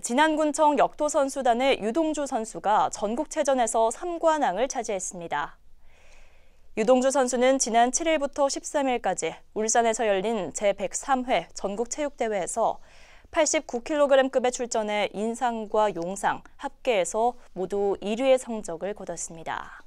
진안군청 역도 선수단의 유동주 선수가 전국체전에서 3관왕을 차지했습니다. 유동주 선수는 지난 7일부터 13일까지 울산에서 열린 제103회 전국체육대회에서 89kg급에 출전해 인상과 용상 합계에서 모두 1위의 성적을 거뒀습니다.